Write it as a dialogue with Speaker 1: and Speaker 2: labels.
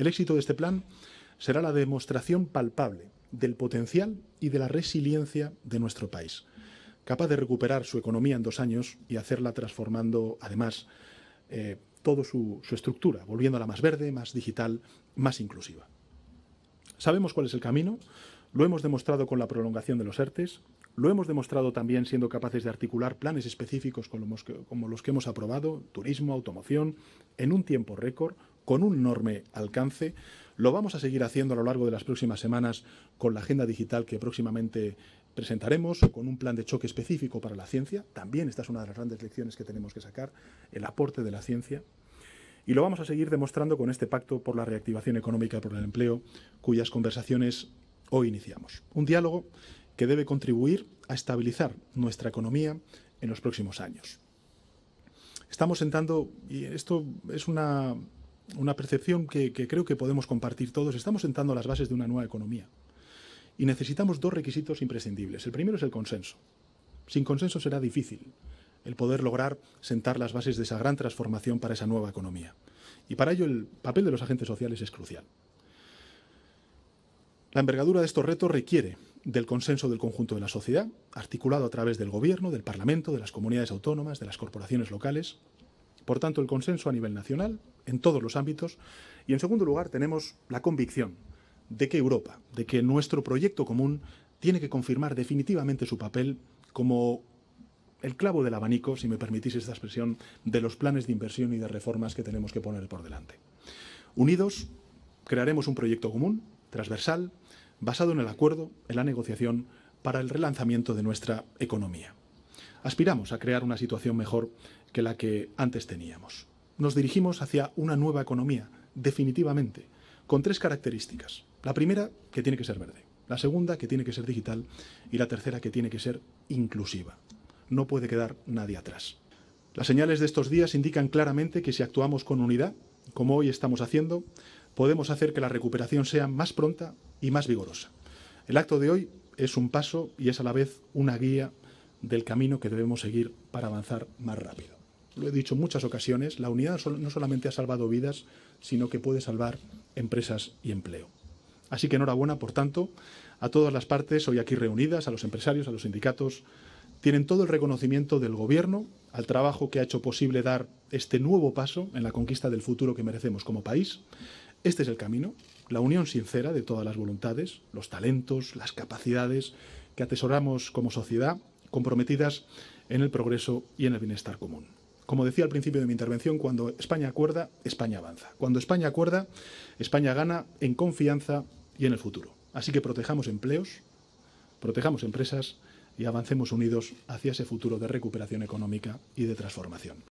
Speaker 1: El éxito de este plan será la demostración palpable del potencial y de la resiliencia de nuestro país, capaz de recuperar su economía en dos años y hacerla transformando además eh, toda su, su estructura, volviéndola más verde, más digital, más inclusiva. Sabemos cuál es el camino, lo hemos demostrado con la prolongación de los ERTES, lo hemos demostrado también siendo capaces de articular planes específicos como los que, hemos aprobado, turismo, automoción, en un tiempo récord, con un enorme alcance. Lo vamos a seguir haciendo a lo largo de las próximas semanas con la agenda digital que próximamente presentaremos, con un plan de choque específico para la ciencia. También esta es una de las grandes lecciones que tenemos que sacar, el aporte de la ciencia. Y lo vamos a seguir demostrando con este pacto por la reactivación económica por el empleo, cuyas conversaciones hoy iniciamos. Un diálogo que debe contribuir a estabilizar nuestra economía en los próximos años. Estamos sentando, y esto es una una percepción que, creo que podemos compartir todos, estamos sentando las bases de una nueva economía. Y necesitamos dos requisitos imprescindibles. El primero es el consenso. Sin consenso será difícil el poder lograr sentar las bases de esa gran transformación para esa nueva economía. Y para ello el papel de los agentes sociales es crucial. La envergadura de estos retos requiere del consenso del conjunto de la sociedad, articulado a través del gobierno, del parlamento, de las comunidades autónomas, de las corporaciones locales, por tanto, el consenso a nivel nacional, en todos los ámbitos. Y en segundo lugar, tenemos la convicción de que Europa, de que nuestro proyecto común tiene que confirmar definitivamente su papel como el clavo del abanico, si me permitís esta expresión, de los planes de inversión y de reformas que tenemos que poner por delante. Unidos, crearemos un proyecto común, transversal, basado en el acuerdo, en la negociación, para el relanzamiento de nuestra economía aspiramos a crear una situación mejor que la que antes teníamos. Nos dirigimos hacia una nueva economía, definitivamente, con tres características. La primera, que tiene que ser verde. La segunda, que tiene que ser digital. Y la tercera, que tiene que ser inclusiva. No puede quedar nadie atrás. Las señales de estos días indican claramente que si actuamos con unidad, como hoy estamos haciendo, podemos hacer que la recuperación sea más pronta y más vigorosa. El acto de hoy es un paso y es a la vez una guía del camino que debemos seguir para avanzar más rápido. Lo he dicho en muchas ocasiones, la unidad no solamente ha salvado vidas, sino que puede salvar empresas y empleo. Así que enhorabuena, por tanto, a todas las partes hoy aquí reunidas, a los empresarios, a los sindicatos. Tienen todo el reconocimiento del Gobierno al trabajo que ha hecho posible dar este nuevo paso en la conquista del futuro que merecemos como país. Este es el camino, la unión sincera de todas las voluntades, los talentos, las capacidades que atesoramos como sociedad comprometidas en el progreso y en el bienestar común. Como decía al principio de mi intervención, cuando España acuerda, España avanza. Cuando España acuerda, España gana en confianza y en el futuro. Así que protejamos empleos, protejamos empresas y avancemos unidos hacia ese futuro de recuperación económica y de transformación.